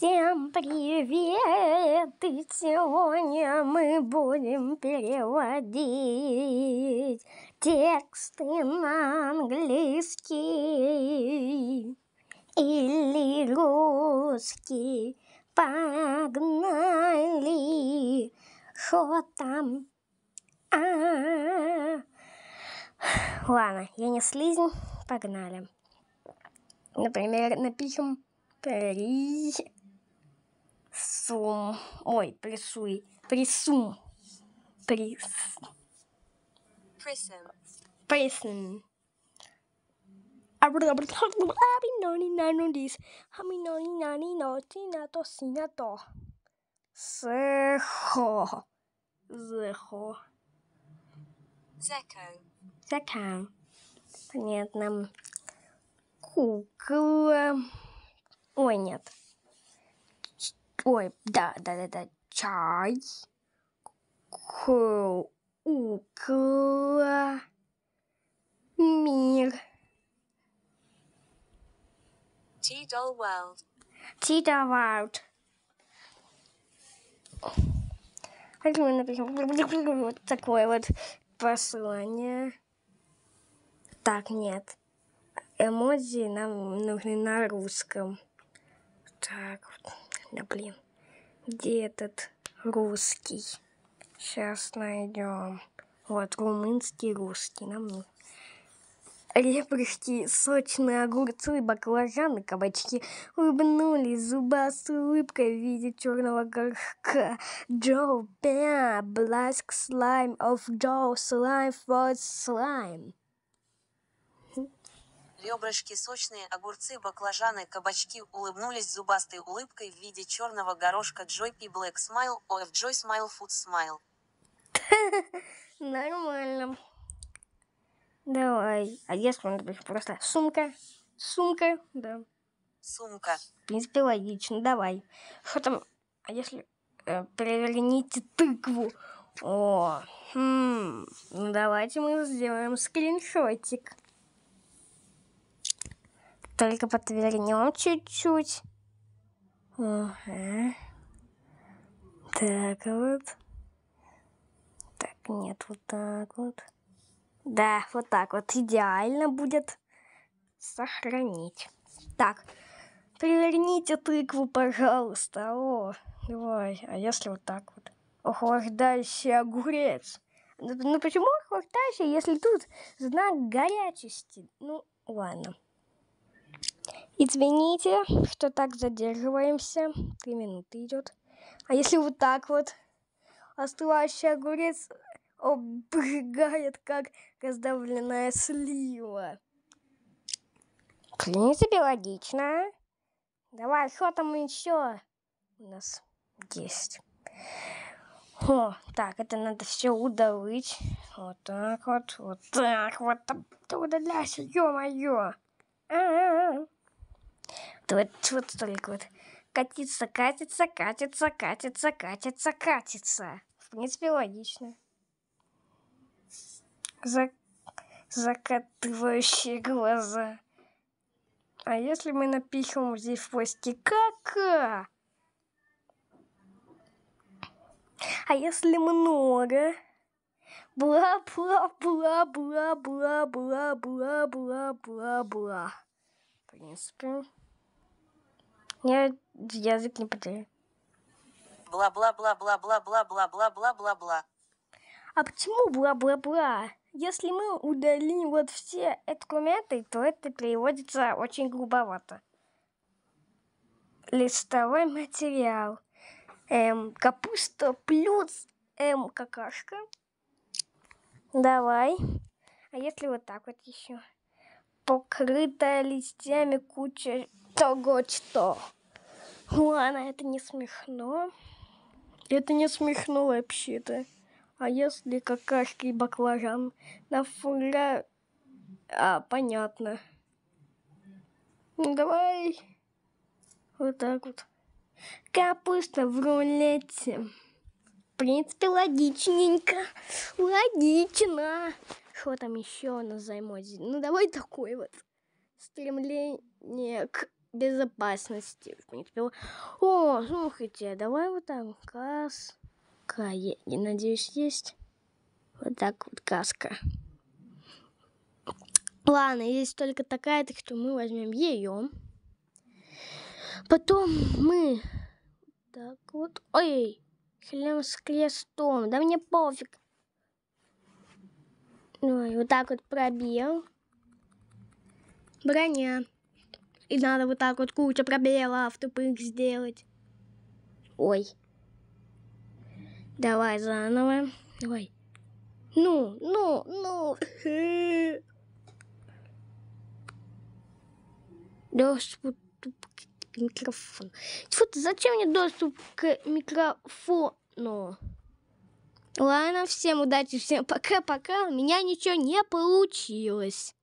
Всем привет! И сегодня мы будем переводить тексты на английский или русский. Погнали! Что там? А -а -а. Ладно, я не слизень, погнали. Например, напишем 3 сум, Ой, присуй. Присум. Прис... Prism. Prism. How Zeho. Zeho. Zeko. Zeko. Понятно. Кукла. Ой, нет. Ой, да, да, да, да. Чай. Кукла. Мир. Tidal World. Tidal World. Давайте мы напишем вот такое вот послание. Так, нет. Эмодзи нам нужны на русском. Так вот. Да блин. Где этот русский? Сейчас найдем. Вот, румынский русский. Нам нужно. Ребрышки, сочные огурцы, баклажаны, кабачки улыбнулись зубастой улыбкой в виде черного горшка. Джо Бя, Бласк Слайм, оф Джо Слайм, for Слайм ребрышки сочные, огурцы, баклажаны, кабачки, улыбнулись зубастой улыбкой в виде черного горошка Joy P Black Smile, OF Joy Smile Food Smile. Нормально. Давай. А я смотрю, просто сумка. Сумка, да. Сумка. В принципе, логично. Давай. Что там? А если э, переверните тыкву? О, хм. ну давайте мы сделаем скриншотик. Только подвернем чуть-чуть. Ага. Так вот. Так, нет, вот так вот. Да, вот так вот. Идеально будет сохранить. Так, переверните тыкву, пожалуйста. О, давай. А если вот так вот? Охлаждающий огурец. Ну, ну почему охлаждающий, если тут знак горячести? Ну, ладно. Извините, что так задерживаемся. Три минуты идет. А если вот так вот остывающий огурец обрыгает, как раздавленная слива? В принципе, логично. А? Давай, что там еще у нас есть? О, так, это надо все удалить. Вот так вот, вот так вот. Ты удаляйся, ё-моё. А -а -а. Вот, вот только вот. Катится, катится, катится, катится, катится, катится. В принципе, логично. За... Закатывающие глаза. А если мы напишем здесь в посте «кака»? А если много? Бла-бла-бла-бла-бла-бла-бла-бла-бла. В принципе... Я язык не потерял. Бла-бла-бла-бла-бла-бла-бла-бла-бла-бла. А почему бла-бла-бла? Если мы удалим вот все документы, то это переводится очень грубовато. Листовой материал. Эм, капуста плюс эм какашка. Давай. А если вот так вот еще? Покрытая листьями куча того, что... Ладно, это не смешно. Это не смешно вообще-то. А если какашки и баклажан на фуля... А, понятно. Ну, давай. Вот так вот. Капуста в рулете. В принципе, логичненько. Логично. Что там еще у нас Ну, давай такой вот. Стремление к безопасности. В принципе. О, слушайте, а давай вот там каска. Я не надеюсь, есть. Вот так вот каска. Ладно, есть только такая, так что мы возьмем ее. Потом мы... Так вот... Ой, хлеб с крестом. Да мне пофиг. Ой, вот так вот пробил. Броня. И надо вот так вот куча пробелов тупых сделать. Ой. Давай заново. Давай. Ну, ну, ну. Доступ к микрофону. Тьфу, ты зачем мне доступ к микрофону? Ладно, всем удачи, всем пока-пока. У меня ничего не получилось.